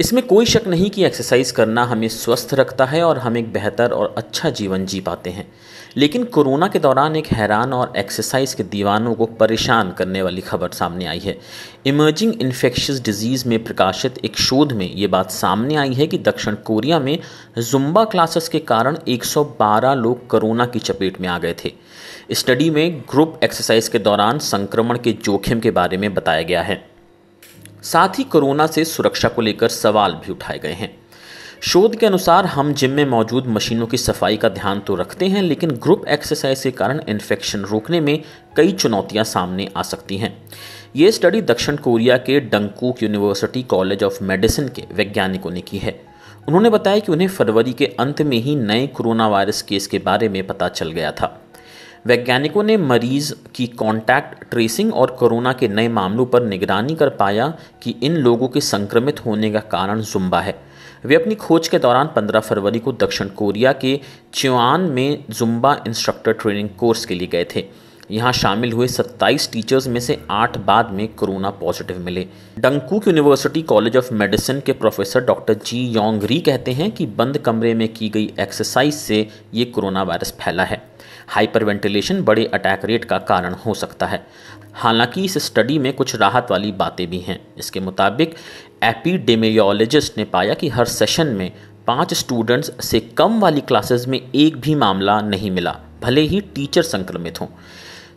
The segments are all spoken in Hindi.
इसमें कोई शक नहीं कि एक्सरसाइज करना हमें स्वस्थ रखता है और हम एक बेहतर और अच्छा जीवन जी पाते हैं लेकिन कोरोना के दौरान एक हैरान और एक्सरसाइज के दीवानों को परेशान करने वाली खबर सामने आई है इमर्जिंग इन्फेक्शस डिजीज़ में प्रकाशित एक शोध में ये बात सामने आई है कि दक्षिण कोरिया में जुम्बा क्लासेस के कारण 112 लोग कोरोना की चपेट में आ गए थे स्टडी में ग्रुप एक्सरसाइज के दौरान संक्रमण के जोखिम के बारे में बताया गया है साथ ही कोरोना से सुरक्षा को लेकर सवाल भी उठाए गए हैं शोध के अनुसार हम जिम में मौजूद मशीनों की सफाई का ध्यान तो रखते हैं लेकिन ग्रुप एक्सरसाइज के कारण इन्फेक्शन रोकने में कई चुनौतियां सामने आ सकती हैं ये स्टडी दक्षिण कोरिया के Dankook University College of Medicine के वैज्ञानिकों ने की है उन्होंने बताया कि उन्हें फरवरी के अंत में ही नए कोरोना वायरस केस के बारे में पता चल गया था वैज्ञानिकों ने मरीज की कॉन्टैक्ट ट्रेसिंग और कोरोना के नए मामलों पर निगरानी कर पाया कि इन लोगों के संक्रमित होने का कारण जुम्बा है वे अपनी खोज के दौरान 15 फरवरी को दक्षिण कोरिया के च्युआन में जुम्बा इंस्ट्रक्टर ट्रेनिंग कोर्स के लिए गए थे यहाँ शामिल हुए 27 टीचर्स में से आठ बाद में कोरोना पॉजिटिव मिले Dankook University College of Medicine के professor doctor Ji Yong Ri कहते हैं कि बंद कमरे में की गई एक्सरसाइज से ये कोरोना वायरस फैला है हाइपरवेंटिलेशन बड़े अटैक रेट का कारण हो सकता है हालांकि इस स्टडी में कुछ राहत वाली बातें भी हैं इसके मुताबिक एपीडेमियोलॉजिस्ट ने पाया कि हर सेशन में पाँच स्टूडेंट्स से कम वाली क्लासेस में एक भी मामला नहीं मिला भले ही टीचर संक्रमित हों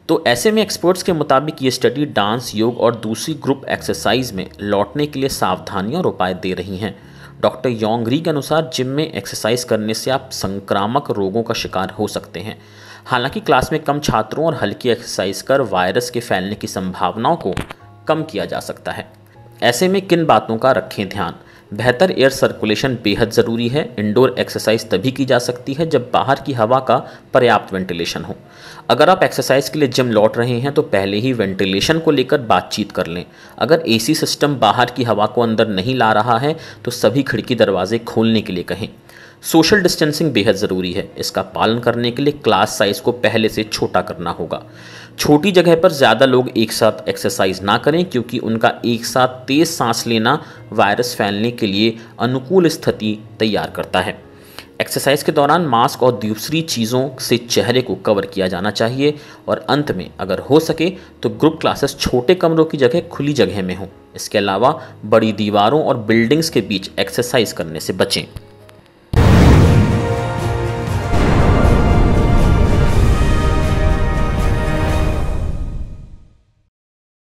तो ऐसे में एक्सपर्ट्स के मुताबिक ये स्टडी डांस योग और दूसरी ग्रुप एक्सरसाइज में लौटने के लिए सावधानियां और उपाय दे रही हैं डॉक्टर योंगरी के अनुसार जिम में एक्सरसाइज करने से आप संक्रामक रोगों का शिकार हो सकते हैं हालांकि क्लास में कम छात्रों और हल्की एक्सरसाइज कर वायरस के फैलने की संभावनाओं को कम किया जा सकता है ऐसे में किन बातों का रखें ध्यान बेहतर एयर सर्कुलेशन बेहद ज़रूरी है इंडोर एक्सरसाइज तभी की जा सकती है जब बाहर की हवा का पर्याप्त वेंटिलेशन हो अगर आप एक्सरसाइज के लिए जिम लौट रहे हैं तो पहले ही वेंटिलेशन को लेकर बातचीत कर लें अगर एसी सिस्टम बाहर की हवा को अंदर नहीं ला रहा है तो सभी खिड़की दरवाजे खोलने के लिए कहें सोशल डिस्टेंसिंग बेहद ज़रूरी है इसका पालन करने के लिए क्लास साइज़ को पहले से छोटा करना होगा छोटी जगह पर ज़्यादा लोग एक साथ एक्सरसाइज ना करें क्योंकि उनका एक साथ तेज़ सांस लेना वायरस फैलने के लिए अनुकूल स्थिति तैयार करता है एक्सरसाइज के दौरान मास्क और दूसरी चीज़ों से चेहरे को कवर किया जाना चाहिए और अंत में अगर हो सके तो ग्रुप क्लासेस छोटे कमरों की जगह खुली जगह में हों इसके अलावा बड़ी दीवारों और बिल्डिंग्स के बीच एक्सरसाइज करने से बचें